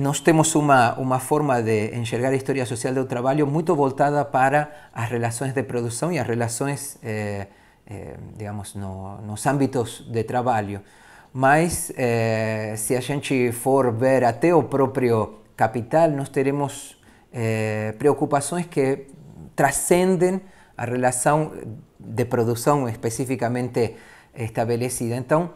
nós temos uma, uma forma de enxergar a história social do trabalho muito voltada para as relações de produção e as relações, eh, eh, digamos, no, nos âmbitos de trabalho. Mas eh, se a gente for ver até o próprio capital, nós teremos preocupações que transcendem a relação de produção especificamente estabelecida. Então,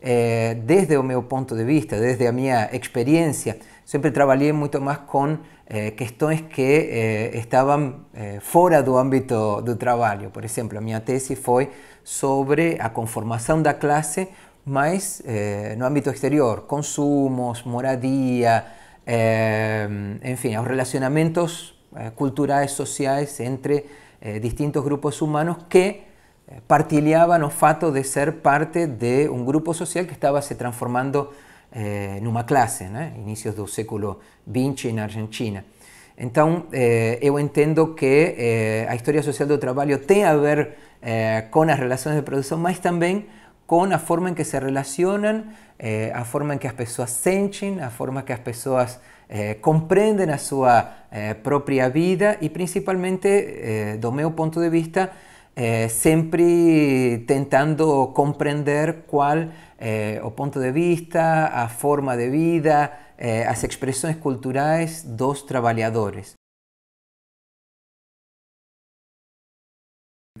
Eh, desde o meu ponto de vista, desde a experiencia, siempre sempre mucho más con cuestiones eh, questões que eh, estaban fuera del ámbito del trabajo. trabalho. Por exemplo, a minha tese foi sobre a la clase, classe, en no ámbito exterior, consumos, moradia, enfim, los relacionamentos culturais, sociales entre distintos grupos humanos que partiliaban o fato de ser parte de un grupo social que estaba se transformando eh, en una clase inicios del século XX en Argentina. Entonces, eh, yo entiendo que la eh, historia social del trabajo tiene a ver con las relaciones de producción, más también con la forma en que se relacionan, la forma en que personas se sienten, la forma en que las personas comprenden a propia vida y principalmente, do mi punto de vista, Eh, sempre tentando compreender qual é eh, o ponto de vista, a forma de vida, é, as expressões culturais dos trabalhadores.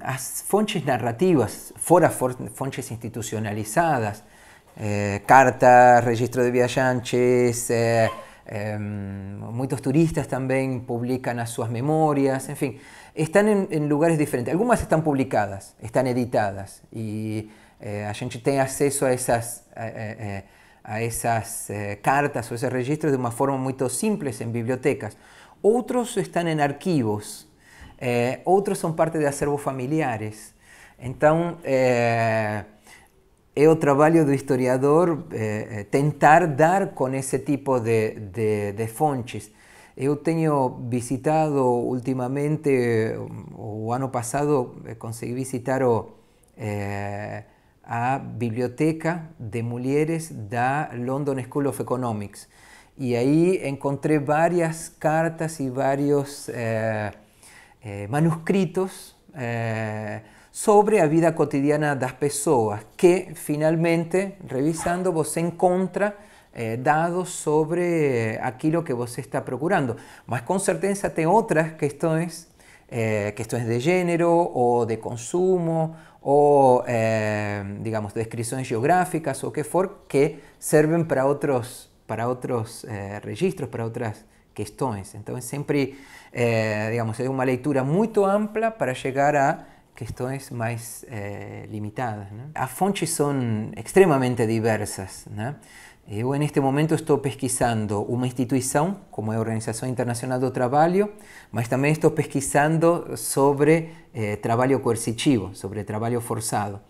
As fontes narrativas, fora fontes institucionalizadas, é, cartas, registro de viajantes, é, muitos turistas também publicam as suas memórias, enfim están en, en, lugares diferentes. Algunas están publicadas, están editadas y eh, a gente tem acesso a essas, a, a, a essas eh, cartas ou esses registros de uma forma muito simples em bibliotecas. Outros estão em arquivos, eh, outros são parte de acervos familiares. Então, eh, é, o trabalho do historiador eh, eh, tentar dar com esse tipo de, de, de fontes. Yo eh, tenho visitado últimamente, o ano pasado eh, conseguí visitar o, eh, a Biblioteca de Mulheres da London School of Economics. Y ahí encontré varias cartas y varios eh, manuscritos sobre la vida cotidiana de las personas que finalmente, revisando, vos encontras eh, dados sobre lo que vos está procurando. más con certeza tiene otras cuestiones, eh, es de género o de consumo o eh, digamos, descripciones geográficas o que for, que sirven para otros para eh, registros, para otras cuestiones. Entonces siempre eh, digamos, es una lectura muy amplia para llegar a questões mais eh, limitadas. Né? As fontes são extremamente diversas. Né? Eu, neste este momento, estou pesquisando uma instituição, como é a Organização Internacional do Trabalho, mas também estou pesquisando sobre eh, trabalho coercitivo, sobre trabalho forçado.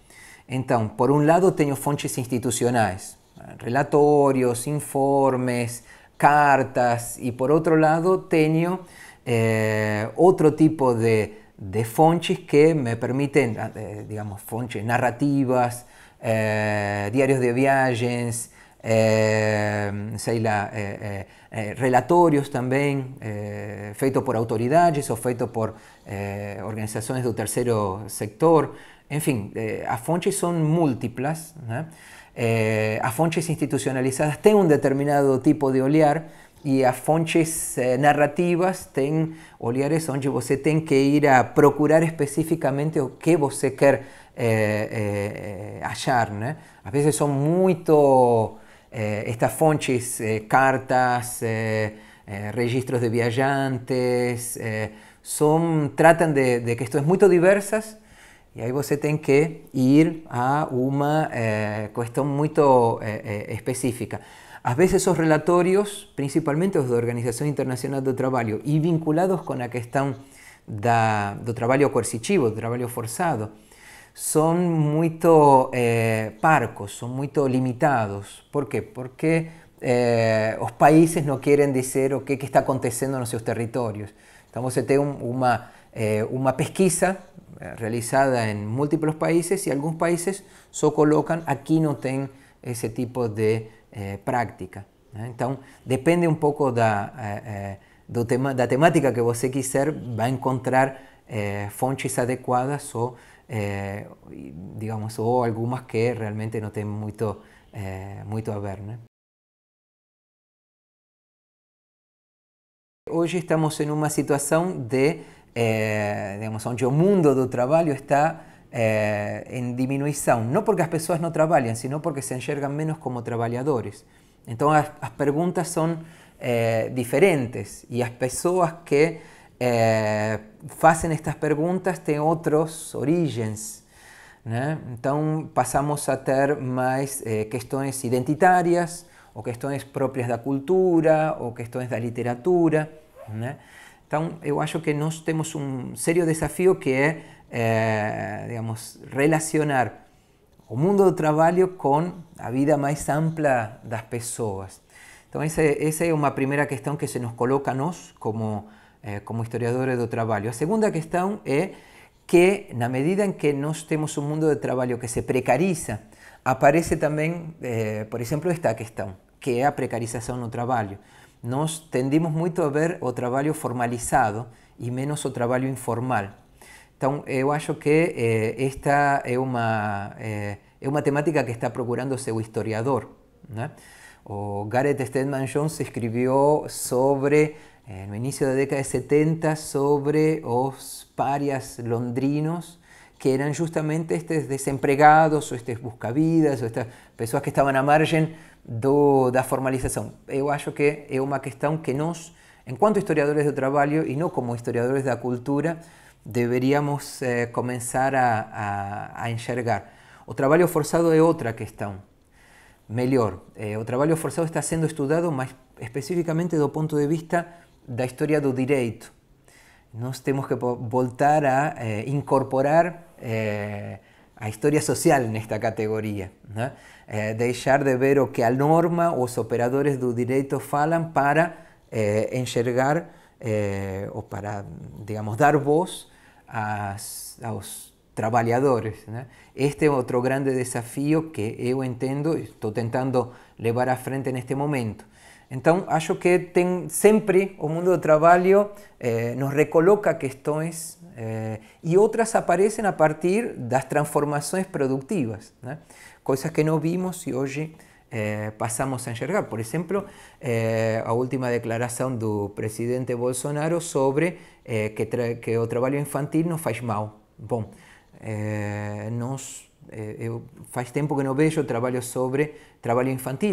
Então, por um lado, tenho fontes institucionais, relatórios, informes, cartas, e por outro lado, tenho eh, outro tipo de de fonches que me permiten, ah, eh, digamos, narrativas, eh, diarios de viajes, eh, relatorios también, feitos por autoridades o feitos por organizaciones del tercero sector. En fin, las fontes son múltiples, las fontes institucionalizadas tienen un determinado tipo de olear, e as fontes eh, narrativas têm olhares onde você tem que ir a procurar especificamente o que você quer eh, eh, achar, né? Às vezes são muito eh, estas fontes, eh, cartas, eh, registros de viajantes, são tratam de, de, questões muito diversas e aí você tem que ir a uma questão muito específica. A veces esos relatorios, principalmente los de Organización Internacional del Trabajo y vinculados con la cuestión del trabajo coercitivo, del trabajo forzado, son muy eh, parcos, son muy limitados. ¿Por qué? Porque eh, los países no quieren decir o qué, está aconteciendo en sus territorios. Estamos se una, eh, una pesquisa realizada en múltiples países y algunos países solo colocan aquí no tienen ese tipo de é, eh, prática. Né? Então, depende um pouco da, é, do tema, da temática que você quiser, vai encontrar fontes adequadas ou, digamos, ou algumas que realmente não tem muito, muito a ver. Né? Hoje estamos em uma situação de, digamos, onde o mundo do trabalho está Eh, en disminución, no porque las personas no trabajen sino porque se enxergam menos como trabalhadores. Entonces las preguntas son eh, diferentes y las personas que eh, hacen estas preguntas tienen otros orígenes. Entonces pasamos a a ter mais questões identitárias ou questões de la cultura ou questões la literatura. Então, eu acho que nós temos um sério desafio que é, é digamos, relacionar o mundo do trabalho com a vida mais ampla das pessoas. Então, essa, essa é uma primeira questão que se nos coloca a nós como, eh, como historiadores do trabalho. A segunda questão é que, na medida em que nós temos um mundo de trabalho que se precariza, aparece também, eh, por exemplo, esta questão, que é a precarização no trabalho. nos tendimos mucho a ver o trabajo formalizado y e menos o trabajo informal. entonces yo acho que eh, esta es una eh, temática que está procurando su historiador. O Gareth Stedman Jones escribió sobre, el eh, inicio de la década de 70, sobre los parias londrinos que eran justamente estos desempregados o estos buscavidas o estas pessoas que estavam a margen de da formalização. Eu acho que é uma questão que nós, enquanto historiadores de trabalho e não como historiadores da cultura, deveríamos comenzar eh, começar a, a, a, enxergar. O trabalho forçado é outra questão. Melhor, eh, o trabalho forçado está sendo estudado, mas especificamente do ponto de vista da história do direito. Nós temos que voltar a eh, incorporar eh, a historia social en esta categoría. Eh, dejar de ver o que a norma los operadores do direito falan para eh, enxergar eh, para, digamos, dar voz a los trabajadores. Este es otro grande desafío que yo entiendo y estoy intentando llevar a frente en este momento. Então, acho que tem sempre o mundo do trabalho eh, nos recoloca questões eh, e outras aparecem a partir das transformações produtivas, né? coisas que não vimos e hoje eh, passamos a enxergar. Por exemplo, eh, a última declaração do presidente Bolsonaro sobre eh, que, que, o trabalho infantil não faz mal. Bom, eh, nós eu, eh, faz tempo que não vejo trabalho sobre trabajo infantil,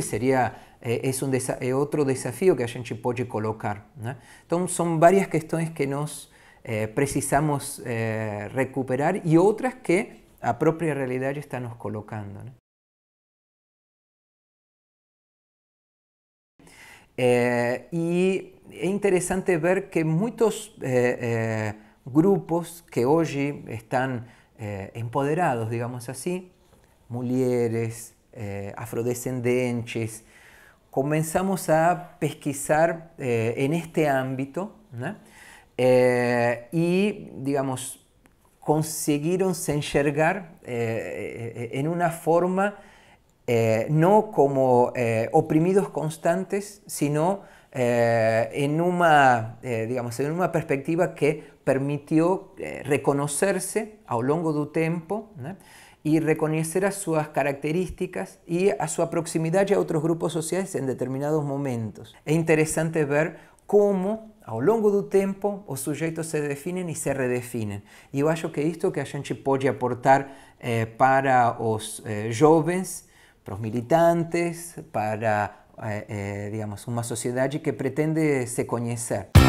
eh, es eh, otro desafío que a gente colocar. Né? Então, são várias questões que nos precisamos recuperar y otras que a realidad realidade está nos colocando. y es interesante ver que muchos grupos que hoy están empoderados, digamos así, mujeres, eh, afrodescendentes, comenzamos a pesquisar eh, en este ámbito eh, y, digamos, consiguieron se enxergar eh, en una forma no como oprimidos constantes, sino en, una, digamos, en una perspectiva que permitió reconocerse a lo largo del tiempo. y reconocer a sus características y a su proximidad a otros grupos sociales en determinados momentos. Es interesante ver cómo ao longo do tempo os sujeitos se definem e se redefinem. E eu acho que é isto que a gente pode aportar eh, para os eh, jovens, para os militantes, para eh, eh digamos uma sociedade que pretende se conhecer.